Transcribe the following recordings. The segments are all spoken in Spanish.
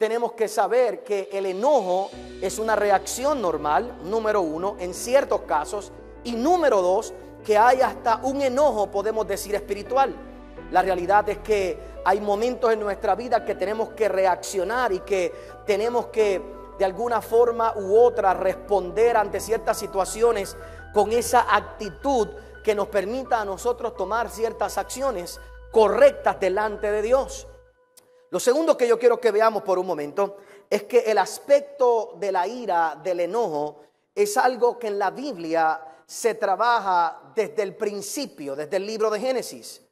tenemos que saber que el enojo es una reacción normal, número uno, en ciertos casos, y número dos, que hay hasta un enojo, podemos decir, espiritual. La realidad es que hay momentos en nuestra vida que tenemos que reaccionar y que tenemos que de alguna forma u otra responder ante ciertas situaciones con esa actitud que nos permita a nosotros tomar ciertas acciones correctas delante de Dios. Lo segundo que yo quiero que veamos por un momento es que el aspecto de la ira, del enojo, es algo que en la Biblia se trabaja desde el principio, desde el libro de Génesis.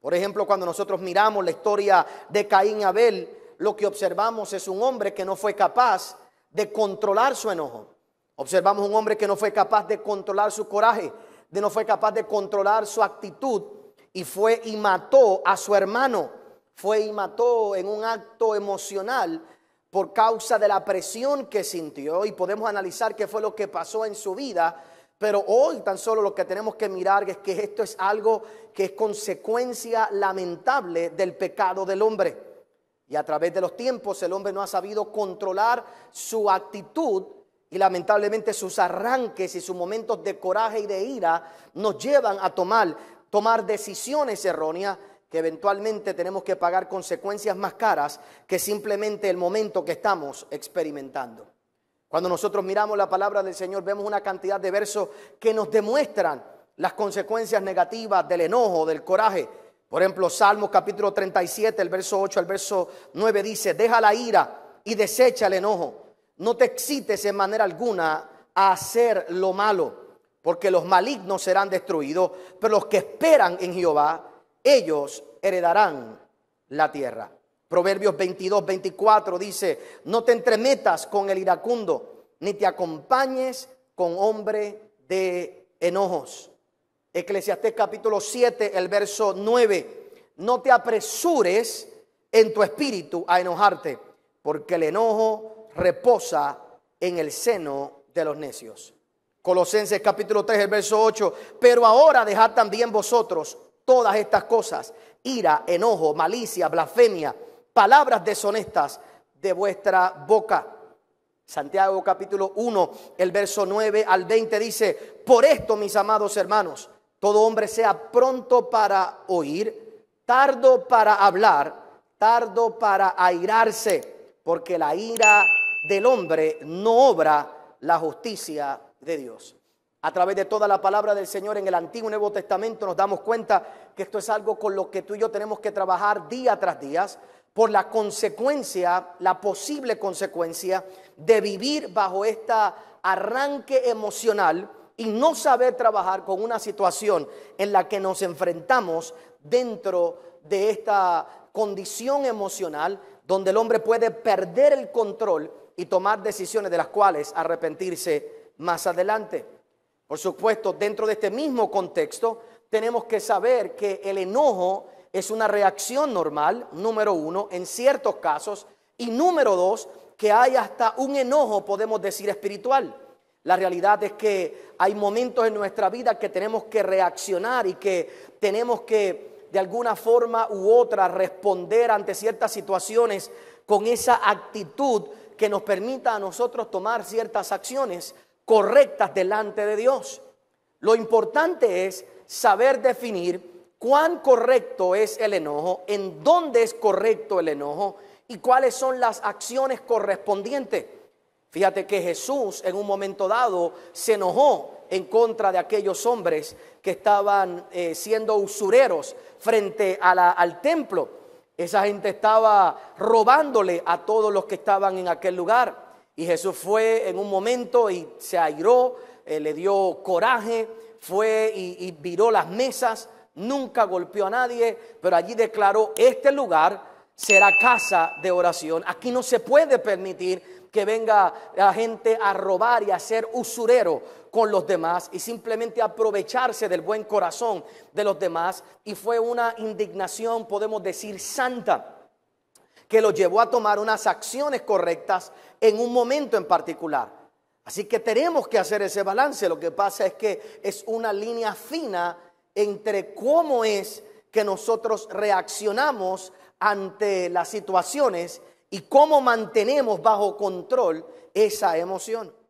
Por ejemplo, cuando nosotros miramos la historia de Caín y Abel, lo que observamos es un hombre que no fue capaz de controlar su enojo. Observamos un hombre que no fue capaz de controlar su coraje, de no fue capaz de controlar su actitud y fue y mató a su hermano fue y mató en un acto emocional por causa de la presión que sintió y podemos analizar qué fue lo que pasó en su vida. Pero hoy tan solo lo que tenemos que mirar es que esto es algo que es consecuencia lamentable del pecado del hombre. Y a través de los tiempos el hombre no ha sabido controlar su actitud y lamentablemente sus arranques y sus momentos de coraje y de ira nos llevan a tomar, tomar decisiones erróneas que eventualmente tenemos que pagar consecuencias más caras que simplemente el momento que estamos experimentando. Cuando nosotros miramos la palabra del Señor vemos una cantidad de versos que nos demuestran las consecuencias negativas del enojo, del coraje. Por ejemplo, Salmos capítulo 37, el verso 8 al verso 9 dice, deja la ira y desecha el enojo. No te excites en manera alguna a hacer lo malo, porque los malignos serán destruidos, pero los que esperan en Jehová ellos heredarán la tierra. Proverbios 22, 24 dice, no te entremetas con el iracundo, ni te acompañes con hombre de enojos. Eclesiastés capítulo 7, el verso 9, no te apresures en tu espíritu a enojarte, porque el enojo reposa en el seno de los necios. Colosenses capítulo 3, el verso 8, pero ahora dejad también vosotros todas estas cosas, ira, enojo, malicia, blasfemia, palabras deshonestas de vuestra boca. Santiago capítulo 1, el verso 9 al 20 dice, por esto mis amados hermanos, todo hombre sea pronto para oír, tardo para hablar, tardo para airarse, porque la ira del hombre no obra la justicia de Dios. A través de toda la palabra del Señor en el Antiguo y Nuevo Testamento nos damos cuenta que esto es algo con lo que tú y yo tenemos que trabajar día tras día por la consecuencia, la posible consecuencia de vivir bajo este arranque emocional y no saber trabajar con una situación en la que nos enfrentamos dentro de esta condición emocional donde el hombre puede perder el control y tomar decisiones de las cuales arrepentirse más adelante. Por supuesto, dentro de este mismo contexto, tenemos que saber que el enojo es una reacción normal, número uno, en ciertos casos, y número dos, que hay hasta un enojo, podemos decir, espiritual. La realidad es que hay momentos en nuestra vida que tenemos que reaccionar y que tenemos que, de alguna forma u otra, responder ante ciertas situaciones con esa actitud que nos permita a nosotros tomar ciertas acciones correctas delante de Dios. Lo importante es saber definir cuán correcto es el enojo, en dónde es correcto el enojo y cuáles son las acciones correspondientes. Fíjate que Jesús en un momento dado se enojó en contra de aquellos hombres que estaban eh, siendo usureros frente al templo. Esa gente estaba robándole a todos los que estaban en aquel lugar. Y Jesús fue en un momento y se airó, eh, le dio coraje, fue y, y viró las mesas, nunca golpeó a nadie, pero allí declaró, este lugar será casa de oración. Aquí no se puede permitir que venga la gente a robar y a ser usurero con los demás y simplemente aprovecharse del buen corazón de los demás. Y fue una indignación, podemos decir, santa que lo llevó a tomar unas acciones correctas en un momento en particular. Así que tenemos que hacer ese balance. Lo que pasa es que es una línea fina entre cómo es que nosotros reaccionamos ante las situaciones y cómo mantenemos bajo control esa emoción.